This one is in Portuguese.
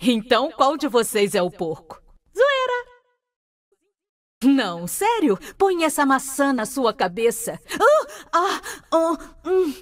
Então, qual de vocês é o porco? Zoeira! Não, sério? Põe essa maçã na sua cabeça. Ah, ah, oh, hum. hum.